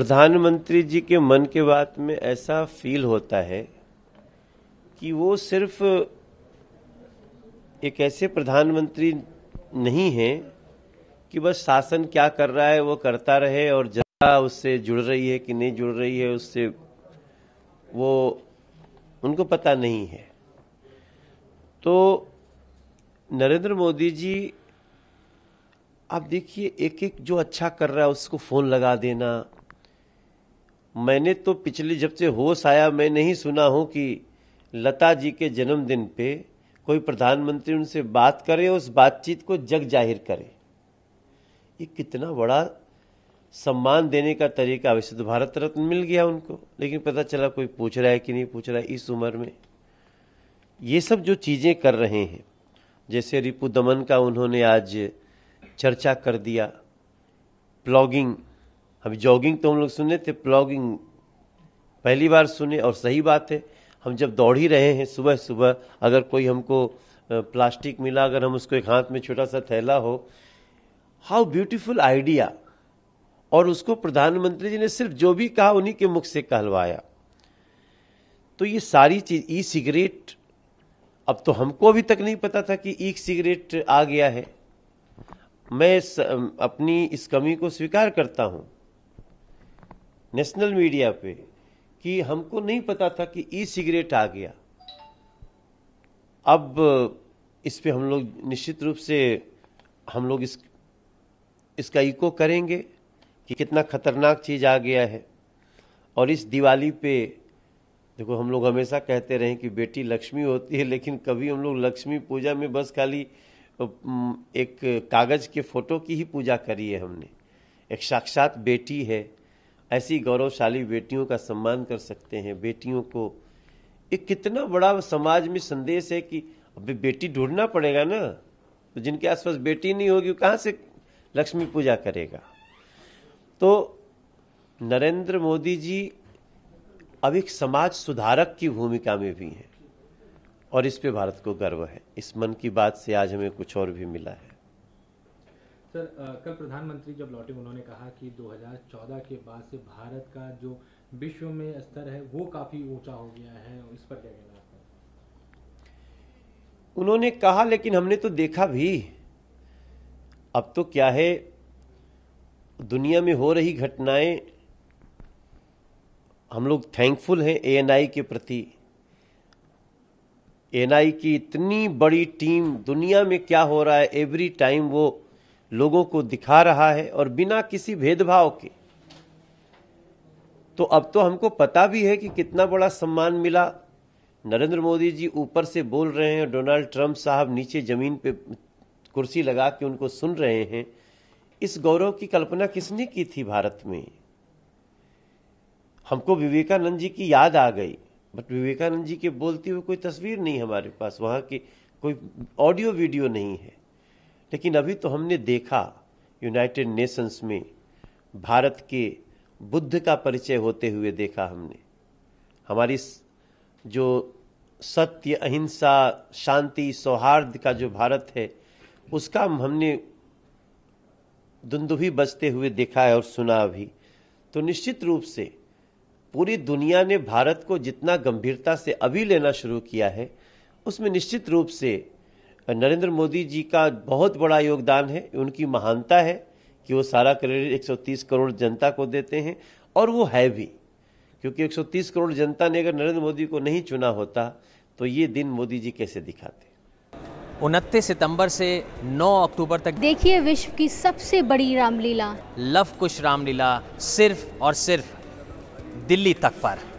प्रधानमंत्री जी के मन के बात में ऐसा फील होता है कि वो सिर्फ एक ऐसे प्रधानमंत्री नहीं हैं कि बस शासन क्या कर रहा है वो करता रहे और जनता उससे जुड़ रही है कि नहीं जुड़ रही है उससे वो उनको पता नहीं है तो नरेंद्र मोदी जी आप देखिए एक एक जो अच्छा कर रहा है उसको फ़ोन लगा देना मैंने तो पिछले जब से होश आया मैं नहीं सुना हूं कि लता जी के जन्मदिन पे कोई प्रधानमंत्री उनसे बात करे उस बातचीत को जग जाहिर करे ये कितना बड़ा सम्मान देने का तरीका वैसे तो भारत रत्न मिल गया उनको लेकिन पता चला कोई पूछ रहा है कि नहीं पूछ रहा है इस उम्र में ये सब जो चीज़ें कर रहे हैं जैसे रिपु दमन का उन्होंने आज चर्चा कर दिया प्लॉगिंग हम जॉगिंग तो हम लोग सुने थे प्लॉगिंग पहली बार सुने और सही बात है हम जब दौड़ ही रहे हैं सुबह सुबह अगर कोई हमको प्लास्टिक मिला अगर हम उसको एक हाथ में छोटा सा थैला हो हाउ ब्यूटीफुल आइडिया और उसको प्रधानमंत्री जी ने सिर्फ जो भी कहा उन्हीं के मुख से कहलवाया तो ये सारी चीज ई सिगरेट अब तो हमको अभी तक नहीं पता था कि ई सिगरेट आ गया है मैं अपनी इस कमी को स्वीकार करता हूं नेशनल मीडिया पे कि हमको नहीं पता था कि ई सिगरेट आ गया अब इस पे हम लोग निश्चित रूप से हम लोग इस इसका इको करेंगे कि कितना खतरनाक चीज़ आ गया है और इस दिवाली पे देखो हम लोग हमेशा कहते रहे कि बेटी लक्ष्मी होती है लेकिन कभी हम लोग लक्ष्मी पूजा में बस खाली एक कागज़ के फ़ोटो की ही पूजा करी है हमने एक साक्षात बेटी है ऐसी गौरवशाली बेटियों का सम्मान कर सकते हैं बेटियों को ये कितना बड़ा समाज में संदेश है कि अभी बेटी ढूंढना पड़ेगा ना तो जिनके आसपास बेटी नहीं होगी कहाँ से लक्ष्मी पूजा करेगा तो नरेंद्र मोदी जी अब एक समाज सुधारक की भूमिका में भी हैं और इस पे भारत को गर्व है इस मन की बात से आज हमें कुछ और भी मिला है सर कल प्रधानमंत्री जब लौटे उन्होंने कहा कि 2014 के बाद से भारत का जो विश्व में स्तर है वो काफ़ी ऊंचा हो गया है इस पर क्या कहना आपका उन्होंने कहा लेकिन हमने तो देखा भी अब तो क्या है दुनिया में हो रही घटनाएं हम लोग थैंकफुल हैं एएनआई के प्रति एएनआई की इतनी बड़ी टीम दुनिया में क्या हो रहा है एवरी टाइम वो लोगों को दिखा रहा है और बिना किसी भेदभाव के तो अब तो हमको पता भी है कि कितना बड़ा सम्मान मिला नरेंद्र मोदी जी ऊपर से बोल रहे हैं डोनाल्ड ट्रंप साहब नीचे जमीन पे कुर्सी लगा के उनको सुन रहे हैं इस गौरव की कल्पना किसने की थी भारत में हमको विवेकानंद जी की याद आ गई बट विवेकानंद जी के बोलते हुए कोई तस्वीर नहीं हमारे पास वहां की कोई ऑडियो वीडियो नहीं है लेकिन अभी तो हमने देखा यूनाइटेड नेशंस में भारत के बुद्ध का परिचय होते हुए देखा हमने हमारी जो सत्य अहिंसा शांति सौहार्द का जो भारत है उसका हमने दुंदुभी बजते हुए देखा है और सुना अभी तो निश्चित रूप से पूरी दुनिया ने भारत को जितना गंभीरता से अभी लेना शुरू किया है उसमें निश्चित रूप से नरेंद्र मोदी जी का बहुत बड़ा योगदान है उनकी महानता है कि वो सारा क्रेडिट 130 करोड़ जनता को देते हैं और वो है भी क्योंकि 130 करोड़ जनता ने अगर नरेंद्र मोदी को नहीं चुना होता तो ये दिन मोदी जी कैसे दिखाते उनतीस सितंबर से 9 अक्टूबर तक देखिए विश्व की सबसे बड़ी रामलीला लव कुश रामलीला सिर्फ और सिर्फ दिल्ली तक पर